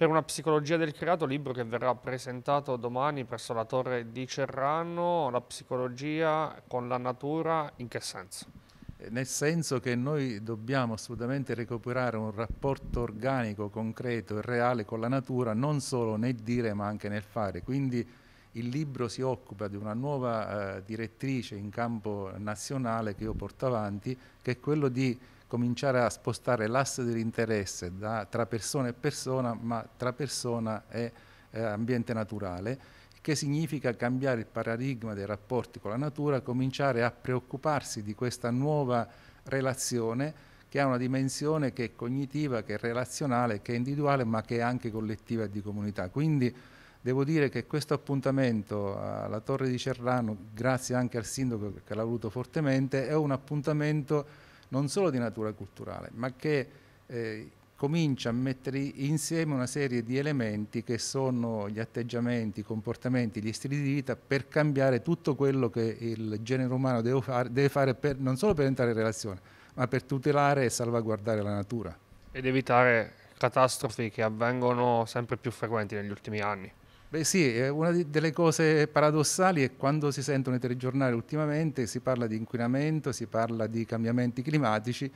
per una psicologia del creato, libro che verrà presentato domani presso la torre di Cerrano, la psicologia con la natura, in che senso? Eh, nel senso che noi dobbiamo assolutamente recuperare un rapporto organico, concreto e reale con la natura, non solo nel dire ma anche nel fare. Quindi il libro si occupa di una nuova eh, direttrice in campo nazionale che io porto avanti, che è quello di cominciare a spostare l'asse dell'interesse tra persona e persona, ma tra persona e eh, ambiente naturale, che significa cambiare il paradigma dei rapporti con la natura, cominciare a preoccuparsi di questa nuova relazione che ha una dimensione che è cognitiva, che è relazionale, che è individuale, ma che è anche collettiva e di comunità. Quindi Devo dire che questo appuntamento alla Torre di Cerrano, grazie anche al sindaco che l'ha voluto fortemente, è un appuntamento non solo di natura culturale, ma che eh, comincia a mettere insieme una serie di elementi che sono gli atteggiamenti, i comportamenti, gli stili di vita per cambiare tutto quello che il genere umano deve fare, deve fare per, non solo per entrare in relazione, ma per tutelare e salvaguardare la natura. Ed evitare catastrofi che avvengono sempre più frequenti negli ultimi anni. Beh sì, una delle cose paradossali è quando si sentono i telegiornali ultimamente si parla di inquinamento, si parla di cambiamenti climatici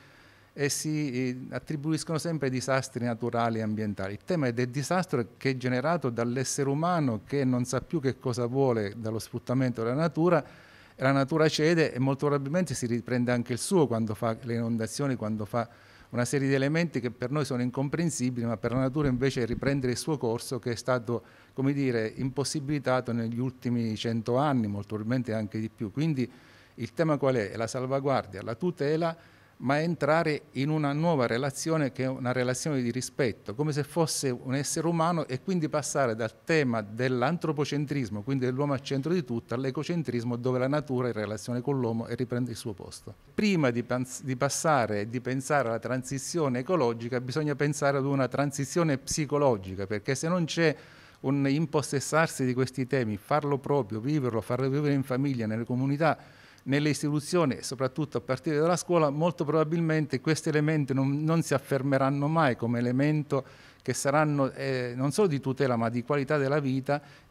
e si eh, attribuiscono sempre disastri naturali e ambientali. Il tema è del disastro che è generato dall'essere umano che non sa più che cosa vuole dallo sfruttamento della natura e la natura cede e molto probabilmente si riprende anche il suo quando fa le inondazioni, quando fa una serie di elementi che per noi sono incomprensibili, ma per la natura invece riprendere il suo corso che è stato, come dire, impossibilitato negli ultimi cento anni, molto probabilmente anche di più. Quindi il tema qual è? La salvaguardia, la tutela ma entrare in una nuova relazione che è una relazione di rispetto, come se fosse un essere umano e quindi passare dal tema dell'antropocentrismo, quindi dell'uomo al centro di tutto, all'ecocentrismo dove la natura è in relazione con l'uomo e riprende il suo posto. Prima di, di passare, di pensare alla transizione ecologica, bisogna pensare ad una transizione psicologica, perché se non c'è un impossessarsi di questi temi, farlo proprio, viverlo, farlo vivere in famiglia, nelle comunità, nelle istituzioni, soprattutto a partire dalla scuola, molto probabilmente questi elementi non, non si affermeranno mai come elemento che saranno eh, non solo di tutela ma di qualità della vita